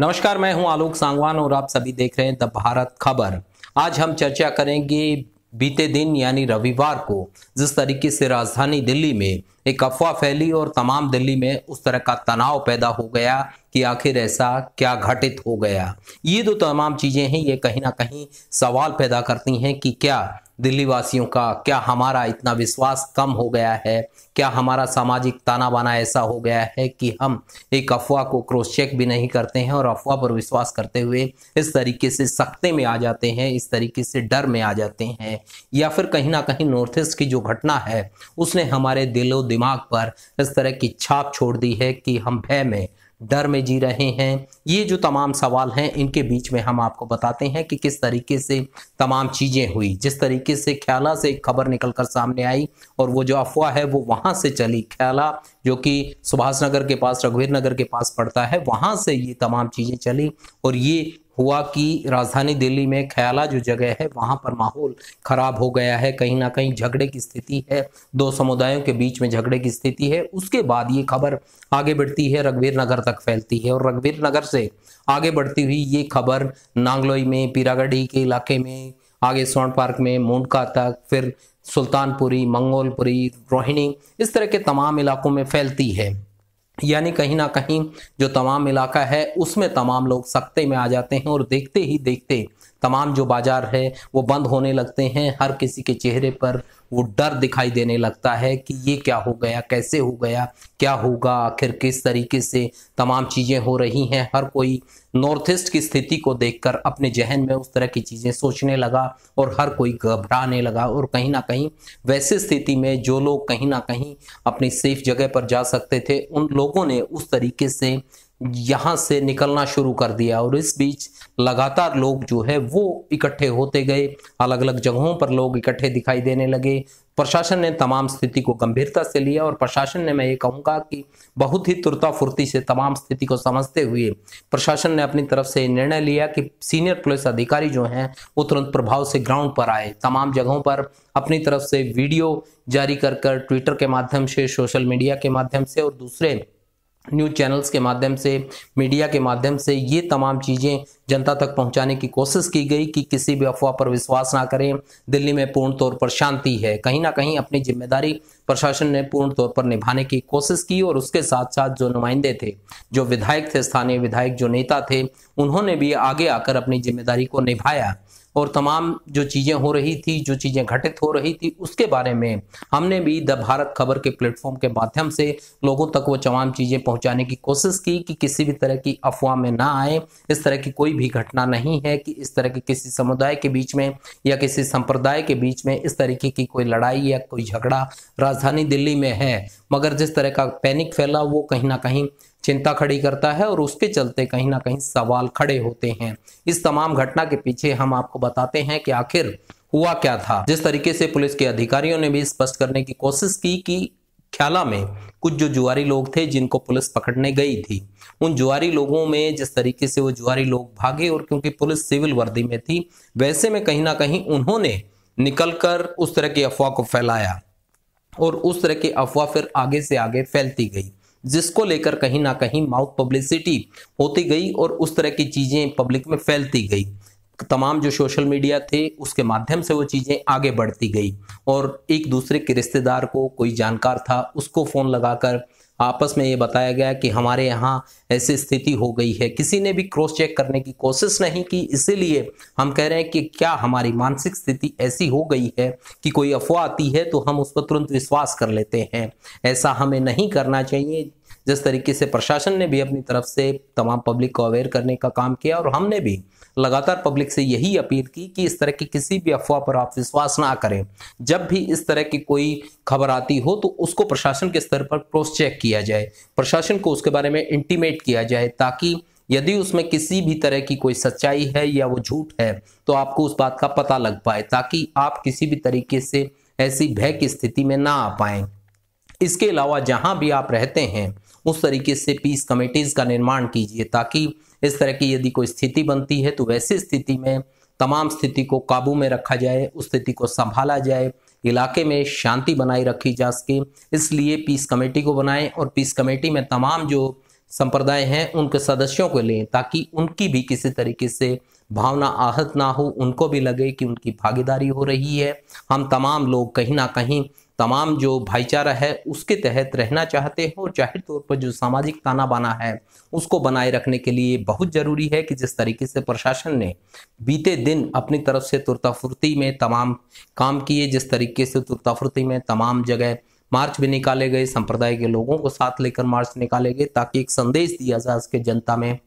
नमस्कार मैं हूं आलोक सांगवान और आप सभी देख रहे हैं द भारत खबर आज हम चर्चा करेंगे बीते दिन यानी रविवार को जिस तरीके से राजधानी दिल्ली में एक अफवाह फैली और तमाम दिल्ली में उस तरह का तनाव पैदा हो गया कि आखिर ऐसा क्या घटित हो गया ये तो तमाम चीज़ें हैं ये कहीं ना कहीं सवाल पैदा करती हैं कि क्या दिल्ली वासियों का क्या हमारा इतना विश्वास कम हो गया है क्या हमारा सामाजिक ताना बाना ऐसा हो गया है कि हम एक अफवाह को क्रॉस चेक भी नहीं करते हैं और अफवाह पर विश्वास करते हुए इस तरीके से सख्ते में आ जाते हैं इस तरीके से डर में आ जाते हैं या फिर कहीं ना कहीं नॉर्थ ईस्ट की जो घटना है उसने हमारे दिलो दिमाग पर इस तरह की छाप छोड़ दी है कि हम भय में डर में जी रहे हैं ये जो तमाम सवाल हैं इनके बीच में हम आपको बताते हैं कि किस तरीके से तमाम चीज़ें हुई जिस तरीके से ख्याला से एक खबर निकल कर सामने आई और वो जो अफवाह है वो वहाँ से चली ख्याला जो कि सुभाष नगर के पास रघुवीर नगर के पास पड़ता है वहाँ से ये तमाम चीज़ें चली और ये हुआ कि राजधानी दिल्ली में ख्याला जो जगह है वहाँ पर माहौल खराब हो गया है कहीं ना कहीं झगड़े की स्थिति है दो समुदायों के बीच में झगड़े की स्थिति है उसके बाद ये खबर आगे बढ़ती है रघुवीर नगर तक फैलती है और रघुवीर नगर से आगे बढ़ती हुई ये खबर नांगलोई में पीरागढ़ी के इलाके में आगे स्वर्ण पार्क में मोंडका तक फिर सुल्तानपुरी मंगोलपुरी रोहिणी इस तरह के तमाम इलाकों में फैलती है यानी कहीं ना कहीं जो तमाम इलाका है उसमें तमाम लोग सख्ते में आ जाते हैं और देखते ही देखते तमाम जो बाजार है वो बंद होने लगते हैं हर किसी के चेहरे पर वो डर दिखाई देने लगता है कि ये क्या हो गया कैसे हो गया क्या होगा आखिर किस तरीके से तमाम चीज़ें हो रही हैं हर कोई नॉर्थ ईस्ट की स्थिति को देखकर अपने जहन में उस तरह की चीज़ें सोचने लगा और हर कोई घबराने लगा और कहीं ना कहीं वैसे स्थिति में जो लोग कहीं ना कहीं अपनी सेफ जगह पर जा सकते थे उन लोगों ने उस तरीके से यहाँ से निकलना शुरू कर दिया और इस बीच लगातार लोग जो है वो इकट्ठे होते गए अलग अलग जगहों पर लोग इकट्ठे दिखाई देने लगे प्रशासन ने तमाम स्थिति को गंभीरता से लिया और प्रशासन ने मैं ये कहूँगा कि बहुत ही तुरता फुर्ती से तमाम स्थिति को समझते हुए प्रशासन ने अपनी तरफ से निर्णय लिया कि सीनियर पुलिस अधिकारी जो हैं वो तुरंत प्रभाव से ग्राउंड पर आए तमाम जगहों पर अपनी तरफ से वीडियो जारी कर कर ट्विटर के माध्यम से सोशल मीडिया के माध्यम से और दूसरे न्यूज़ चैनल्स के माध्यम से मीडिया के माध्यम से ये तमाम चीज़ें जनता तक पहुंचाने की कोशिश की गई कि किसी भी अफवाह पर विश्वास ना करें दिल्ली में पूर्ण तौर पर शांति है कहीं ना कहीं अपनी जिम्मेदारी प्रशासन ने पूर्ण तौर पर निभाने की कोशिश की और उसके साथ साथ जो नुमाइंदे थे जो विधायक थे स्थानीय विधायक जो नेता थे उन्होंने भी आगे आकर अपनी जिम्मेदारी को निभाया और तमाम जो चीज़ें हो रही थी जो चीज़ें घटित हो रही थी उसके बारे में हमने भी द भारत खबर के प्लेटफॉर्म के माध्यम से लोगों तक वो तमाम चीज़ें पहुंचाने की कोशिश की कि किसी भी तरह की अफवाह में ना आए इस तरह की कोई भी घटना नहीं है कि इस तरह के किसी समुदाय के बीच में या किसी संप्रदाय के बीच में इस तरीके की कोई लड़ाई या कोई झगड़ा राजधानी दिल्ली में है मगर जिस तरह का पैनिक फैला वो कहीं ना कहीं चिंता खड़ी करता है और उसके चलते कहीं ना कहीं सवाल खड़े होते हैं इस तमाम घटना के पीछे हम आपको बताते हैं कि आखिर हुआ क्या था जिस तरीके से पुलिस के अधिकारियों ने भी स्पष्ट करने की कोशिश की कि ख्याला में कुछ जो जुआरी लोग थे जिनको पुलिस पकड़ने गई थी उन जुआरी लोगों में जिस तरीके से वो जुआरी लोग भागे और क्योंकि पुलिस सिविल वर्दी में थी वैसे में कहीं ना कहीं उन्होंने निकलकर उस तरह की अफवाह को फैलाया और उस तरह की अफवाह फिर आगे से आगे फैलती गई जिसको लेकर कहीं ना कहीं माउथ पब्लिसिटी होती गई और उस तरह की चीजें पब्लिक में फैलती गई तमाम जो सोशल मीडिया थे उसके माध्यम से वो चीज़ें आगे बढ़ती गई और एक दूसरे के रिश्तेदार को कोई जानकार था उसको फ़ोन लगाकर आपस में ये बताया गया कि हमारे यहाँ ऐसी स्थिति हो गई है किसी ने भी क्रॉस चेक करने की कोशिश नहीं की इसीलिए हम कह रहे हैं कि क्या हमारी मानसिक स्थिति ऐसी हो गई है कि कोई अफवाह आती है तो हम उस पर तुरंत विश्वास कर लेते हैं ऐसा हमें नहीं करना चाहिए जिस तरीके से प्रशासन ने भी अपनी तरफ से तमाम पब्लिक को अवेयर करने का काम किया और हमने भी लगातार पब्लिक से यही अपील की कि इस तरह की किसी भी अफवाह पर आप विश्वास ना करें जब भी इस तरह की कोई खबर आती हो तो उसको प्रशासन के स्तर पर क्रॉस चेक किया जाए प्रशासन को उसके बारे में इंटीमेट किया जाए ताकि यदि उसमें किसी भी तरह की कोई सच्चाई है या वो झूठ है तो आपको उस बात का पता लग पाए ताकि आप किसी भी तरीके से ऐसी भय की स्थिति में ना आ पाए इसके अलावा जहां भी आप रहते हैं उस तरीके से पीस कमेटीज़ का निर्माण कीजिए ताकि इस तरह की यदि कोई स्थिति बनती है तो वैसी स्थिति में तमाम स्थिति को काबू में रखा जाए उस स्थिति को संभाला जाए इलाके में शांति बनाई रखी जा सके इसलिए पीस कमेटी को बनाएं और पीस कमेटी में तमाम जो संप्रदाय हैं उनके सदस्यों को लें ताकि उनकी भी किसी तरीके से भावना आहत ना हो उनको भी लगे कि उनकी भागीदारी हो रही है हम तमाम लोग कहीं ना कहीं तमाम जो भाईचारा है उसके तहत रहना चाहते हो और जाहिर तौर पर जो सामाजिक ताना बाना है उसको बनाए रखने के लिए बहुत ज़रूरी है कि जिस तरीके से प्रशासन ने बीते दिन अपनी तरफ से तुर्ताफुर्ती में तमाम काम किए जिस तरीके से तुर्ताफुर्ती में तमाम जगह मार्च भी निकाले गए संप्रदाय के लोगों को साथ लेकर मार्च निकाले गए ताकि एक संदेश दिया जाए उसके जनता में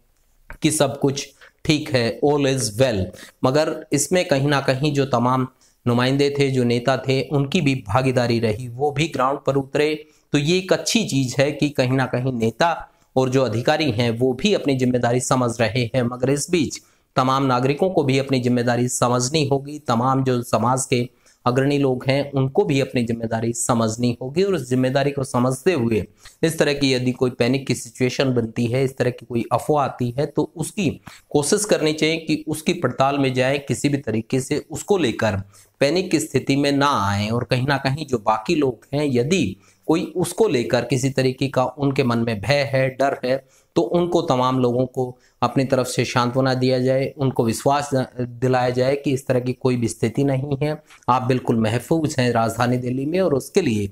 कि सब कुछ ठीक है ऑल इज़ वेल मगर इसमें कहीं ना कहीं जो तमाम नुमाइंदे थे जो नेता थे उनकी भी भागीदारी रही वो भी ग्राउंड पर उतरे तो ये एक अच्छी चीज है कि कहीं ना कहीं नेता और जो अधिकारी हैं वो भी अपनी जिम्मेदारी समझ रहे हैं मगर इस बीच तमाम नागरिकों को भी अपनी जिम्मेदारी समझनी होगी तमाम जो समाज के अग्रणी लोग हैं उनको भी अपनी जिम्मेदारी समझनी होगी और उस जिम्मेदारी को समझते हुए इस तरह की यदि कोई पैनिक की सिचुएशन बनती है इस तरह की कोई अफवाह आती है तो उसकी कोशिश करनी चाहिए कि उसकी पड़ताल में जाए किसी भी तरीके से उसको लेकर पैनिक की स्थिति में ना आए और कहीं ना कहीं जो बाकी लोग हैं यदि कोई उसको लेकर किसी तरीके का उनके मन में भय है डर है तो उनको तमाम लोगों को अपनी तरफ से सांत्वना दिया जाए उनको विश्वास दिलाया जाए कि इस तरह की कोई भी स्थिति नहीं है आप बिल्कुल महफूज हैं राजधानी दिल्ली में और उसके लिए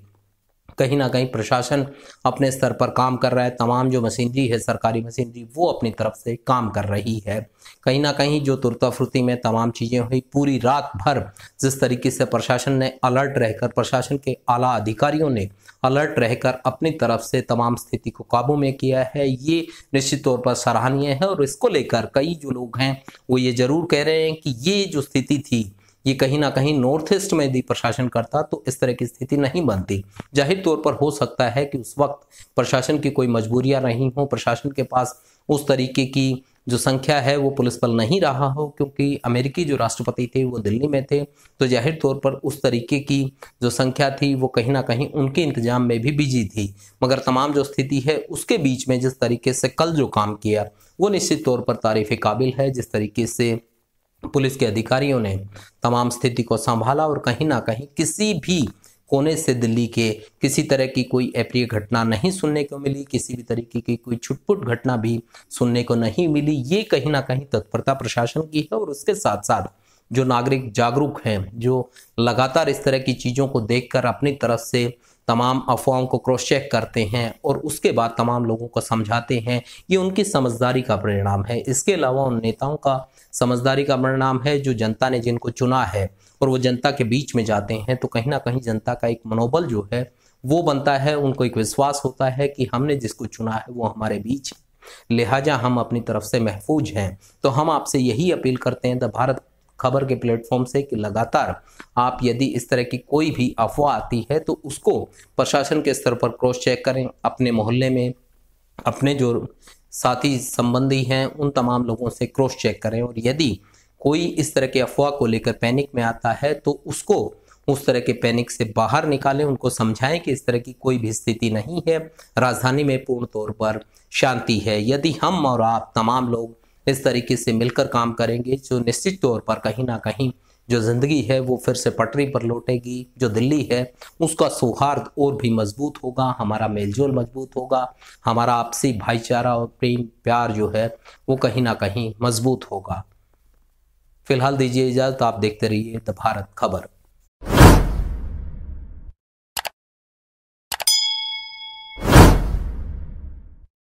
कहीं ना कहीं प्रशासन अपने स्तर पर काम कर रहा है तमाम जो मशीनरी है सरकारी मशीनरी वो अपनी तरफ से काम कर रही है कहीं ना कहीं जो फुर्ती में तमाम चीज़ें हुई पूरी रात भर जिस तरीके से प्रशासन ने अलर्ट रहकर प्रशासन के आला अधिकारियों ने अलर्ट रहकर अपनी तरफ से तमाम स्थिति को काबू में किया है ये निश्चित तौर पर सराहनीय है और इसको लेकर कई जो लोग हैं वो ये जरूर कह रहे हैं कि ये जो स्थिति थी ये कहीं ना कहीं नॉर्थ ईस्ट में यदि प्रशासन करता तो इस तरह की स्थिति नहीं बनती जाहिर तौर पर हो सकता है कि उस वक्त प्रशासन की कोई मजबूरियां नहीं हो प्रशासन के पास उस तरीके की जो संख्या है वो पुलिस बल नहीं रहा हो क्योंकि अमेरिकी जो राष्ट्रपति थे वो दिल्ली में थे तो जाहिर तौर पर उस तरीके की जो संख्या थी वो कहीं ना कहीं उनके इंतजाम में भी बिजी थी मगर तमाम जो स्थिति है उसके बीच में जिस तरीके से कल जो काम किया वो निश्चित तौर पर तारीफ़ काबिल है जिस तरीके से पुलिस के अधिकारियों ने तमाम स्थिति को संभाला और कहीं ना कहीं किसी भी कोने से दिल्ली के किसी तरह की कोई अप्रिय घटना नहीं सुनने को मिली किसी भी तरीके की कोई छुटपुट घटना भी सुनने को नहीं मिली ये कहीं ना कहीं तत्परता प्रशासन की है और उसके साथ साथ जो नागरिक जागरूक हैं जो लगातार इस तरह की चीज़ों को देखकर अपनी तरफ से तमाम अफवाहों को क्रॉस चेक करते हैं और उसके बाद तमाम लोगों को समझाते हैं ये उनकी समझदारी का परिणाम है इसके अलावा उन नेताओं का समझदारी का परिणाम है जो जनता ने जिनको चुना है और वो जनता के बीच में जाते हैं तो कहीं ना कहीं जनता का एक मनोबल जो है वो बनता है उनको एक विश्वास होता है कि हमने जिसको चुना है वो हमारे बीच लिहाजा हम अपनी तरफ से महफूज हैं तो हम आपसे यही अपील करते हैं द भारत खबर के प्लेटफॉर्म से कि लगातार आप यदि इस तरह की कोई भी अफवाह आती है तो उसको प्रशासन के स्तर पर क्रॉस चेक करें अपने मोहल्ले में अपने जो साथी संबंधी हैं उन तमाम लोगों से क्रॉस चेक करें और यदि कोई इस तरह की अफवाह को लेकर पैनिक में आता है तो उसको उस तरह के पैनिक से बाहर निकालें उनको समझाएं कि इस तरह की कोई भी स्थिति नहीं है राजधानी में पूर्ण तौर पर शांति है यदि हम और आप तमाम लोग इस तरीके से मिलकर काम करेंगे जो निश्चित तौर पर कहीं ना कहीं जो ज़िंदगी है वो फिर से पटरी पर लौटेगी जो दिल्ली है उसका सौहार्द और भी मजबूत होगा हमारा मेलजोल मजबूत होगा हमारा आपसी भाईचारा और प्रेम प्यार जो है वो कहीं ना कहीं मजबूत होगा फिलहाल दीजिए इजाज़त आप देखते रहिए द भारत खबर